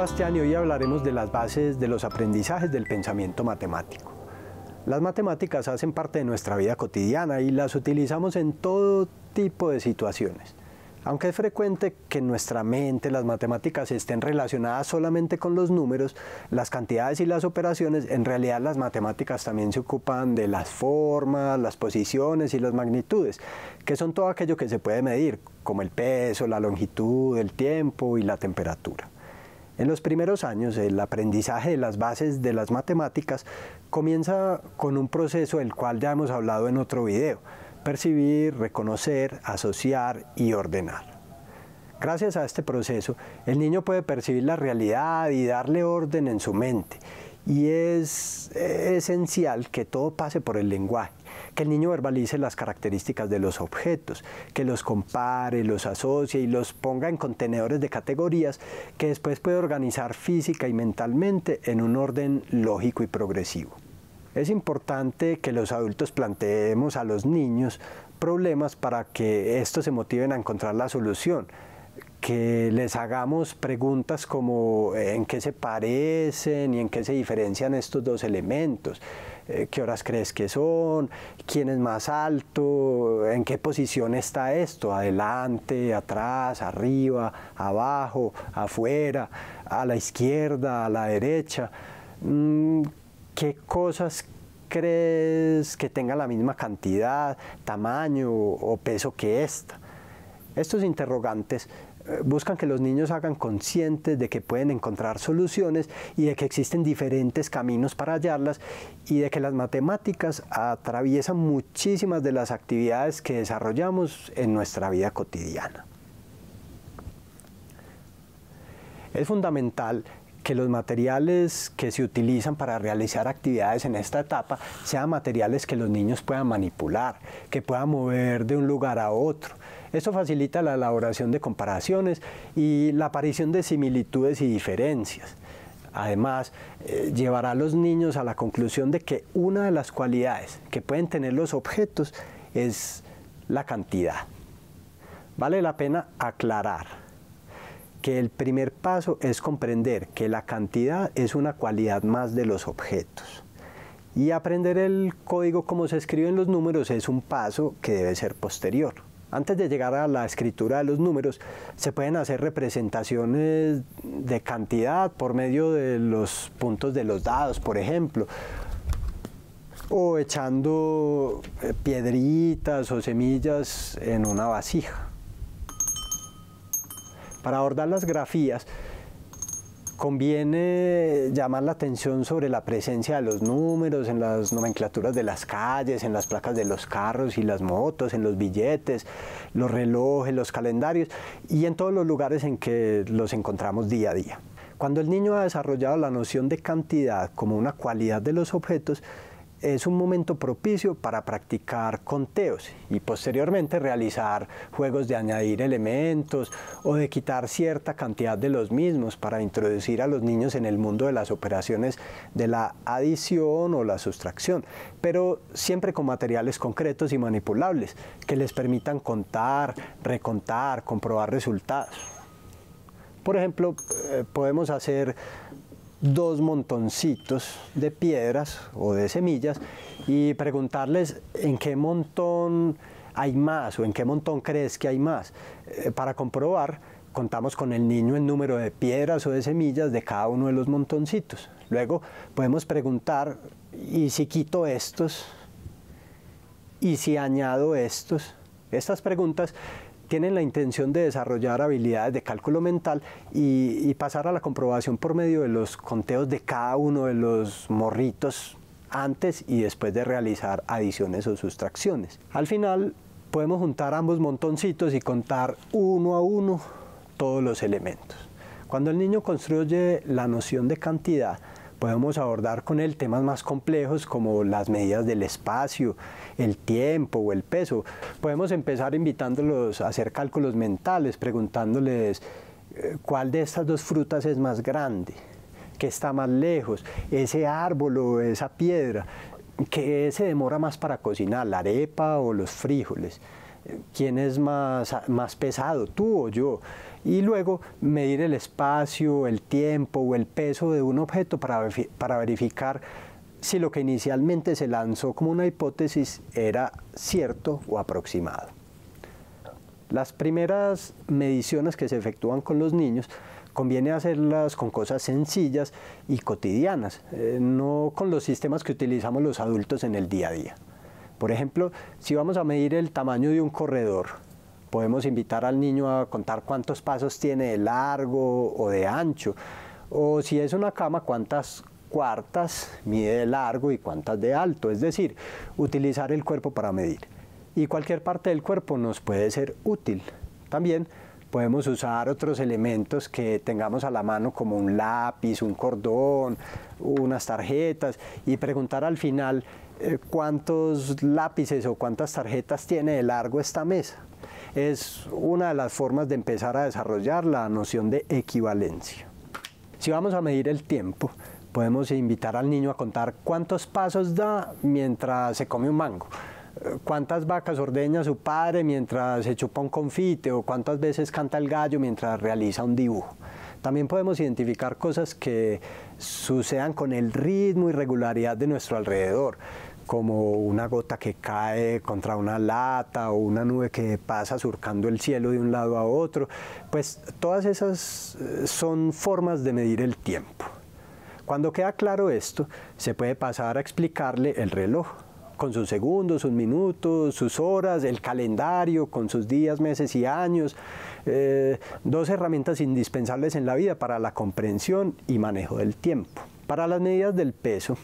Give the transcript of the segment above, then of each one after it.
Sebastián y hoy hablaremos de las bases de los aprendizajes del pensamiento matemático. Las matemáticas hacen parte de nuestra vida cotidiana y las utilizamos en todo tipo de situaciones. Aunque es frecuente que en nuestra mente las matemáticas estén relacionadas solamente con los números, las cantidades y las operaciones, en realidad las matemáticas también se ocupan de las formas, las posiciones y las magnitudes, que son todo aquello que se puede medir, como el peso, la longitud, el tiempo y la temperatura. En los primeros años, el aprendizaje de las bases de las matemáticas comienza con un proceso del cual ya hemos hablado en otro video, percibir, reconocer, asociar y ordenar. Gracias a este proceso, el niño puede percibir la realidad y darle orden en su mente y es esencial que todo pase por el lenguaje, que el niño verbalice las características de los objetos, que los compare, los asocie y los ponga en contenedores de categorías que después puede organizar física y mentalmente en un orden lógico y progresivo. Es importante que los adultos planteemos a los niños problemas para que estos se motiven a encontrar la solución, que les hagamos preguntas como eh, en qué se parecen y en qué se diferencian estos dos elementos, eh, qué horas crees que son, quién es más alto, en qué posición está esto, adelante, atrás, arriba, abajo, afuera, a la izquierda, a la derecha, mm, qué cosas crees que tenga la misma cantidad, tamaño o peso que esta. Estos interrogantes buscan que los niños hagan conscientes de que pueden encontrar soluciones y de que existen diferentes caminos para hallarlas y de que las matemáticas atraviesan muchísimas de las actividades que desarrollamos en nuestra vida cotidiana. Es fundamental los materiales que se utilizan para realizar actividades en esta etapa sean materiales que los niños puedan manipular, que puedan mover de un lugar a otro. Esto facilita la elaboración de comparaciones y la aparición de similitudes y diferencias. Además, eh, llevará a los niños a la conclusión de que una de las cualidades que pueden tener los objetos es la cantidad. Vale la pena aclarar que el primer paso es comprender que la cantidad es una cualidad más de los objetos. Y aprender el código como se escribe en los números es un paso que debe ser posterior. Antes de llegar a la escritura de los números, se pueden hacer representaciones de cantidad por medio de los puntos de los dados, por ejemplo, o echando eh, piedritas o semillas en una vasija. Para abordar las grafías, conviene llamar la atención sobre la presencia de los números en las nomenclaturas de las calles, en las placas de los carros y las motos, en los billetes, los relojes, los calendarios y en todos los lugares en que los encontramos día a día. Cuando el niño ha desarrollado la noción de cantidad como una cualidad de los objetos, es un momento propicio para practicar conteos y posteriormente realizar juegos de añadir elementos o de quitar cierta cantidad de los mismos para introducir a los niños en el mundo de las operaciones de la adición o la sustracción, pero siempre con materiales concretos y manipulables que les permitan contar, recontar, comprobar resultados. Por ejemplo, eh, podemos hacer dos montoncitos de piedras o de semillas y preguntarles en qué montón hay más o en qué montón crees que hay más. Eh, para comprobar, contamos con el niño el número de piedras o de semillas de cada uno de los montoncitos. Luego podemos preguntar, ¿y si quito estos? ¿Y si añado estos? Estas preguntas tienen la intención de desarrollar habilidades de cálculo mental y, pasar a la comprobación por medio de los conteos de cada uno de los morritos antes y después de realizar adiciones o sustracciones. Al final podemos juntar ambos montoncitos y contar uno a uno todos los elementos. Cuando el niño construye la noción de cantidad, Podemos abordar con él temas más complejos como las medidas del espacio, el tiempo o el peso. Podemos empezar invitándolos a hacer cálculos mentales, preguntándoles eh, cuál de estas dos frutas es más grande, qué está más lejos, ese árbol o esa piedra, qué se demora más para cocinar, la arepa o los frijoles quién es más, pesado, tú o yo. Y luego medir el espacio, el tiempo o el peso de un objeto para, verificar si lo que inicialmente se lanzó como una hipótesis era cierto o aproximado. Las primeras mediciones que se efectúan con los niños conviene hacerlas con cosas sencillas y cotidianas, eh, no con los sistemas que utilizamos los adultos en el día a día. Por ejemplo, si vamos a medir el tamaño de un corredor, podemos invitar al niño a contar cuántos pasos tiene de largo o de ancho. O si es una cama, cuántas cuartas mide de largo y cuántas de alto. Es decir, utilizar el cuerpo para medir. Y cualquier parte del cuerpo nos puede ser útil. También podemos usar otros elementos que tengamos a la mano como un lápiz, un cordón, unas tarjetas y preguntar al final eh, cuántos lápices o cuántas tarjetas tiene de largo esta mesa. Es una de las formas de empezar a desarrollar la noción de equivalencia. Si vamos a medir el tiempo, podemos invitar al niño a contar cuántos pasos da mientras se come un mango cuántas vacas ordeña su padre mientras se chupa un confite o cuántas veces canta el gallo mientras realiza un dibujo. También podemos identificar cosas que sucedan con el ritmo y regularidad de nuestro alrededor, como una gota que cae contra una lata o una nube que pasa surcando el cielo de un lado a otro. Pues todas esas eh, son formas de medir el tiempo. Cuando queda claro esto, se puede pasar a explicarle el reloj con sus segundos, sus minutos, sus horas, el calendario, con sus días, meses y años. Eh, dos herramientas indispensables en la vida para la comprensión y manejo del tiempo. Para las medidas del peso,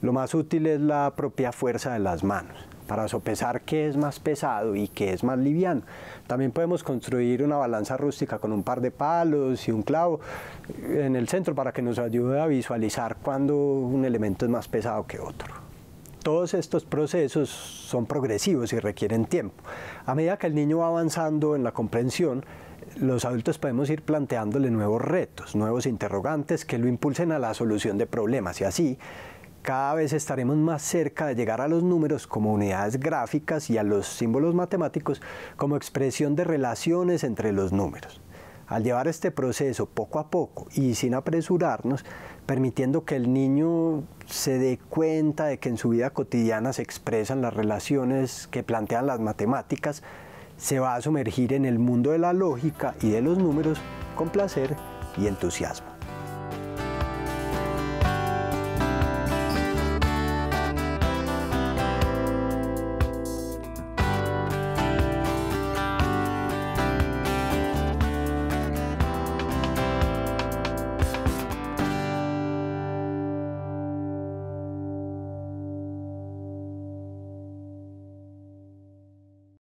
lo más útil es la propia fuerza de las manos para sopesar qué es más pesado y qué es más liviano. También podemos construir una balanza rústica con un par de palos y un clavo en el centro para que nos ayude a visualizar cuando un elemento es más pesado que otro todos estos procesos son progresivos y requieren tiempo. A medida que el niño va avanzando en la comprensión, los adultos podemos ir planteándole nuevos retos, nuevos interrogantes que lo impulsen a la solución de problemas y así cada vez estaremos más cerca de llegar a los números como unidades gráficas y a los símbolos matemáticos como expresión de relaciones entre los números al llevar este proceso poco a poco y sin apresurarnos, permitiendo que el niño se dé cuenta de que en su vida cotidiana se expresan las relaciones que plantean las matemáticas, se va a sumergir en el mundo de la lógica y de los números con placer y entusiasmo.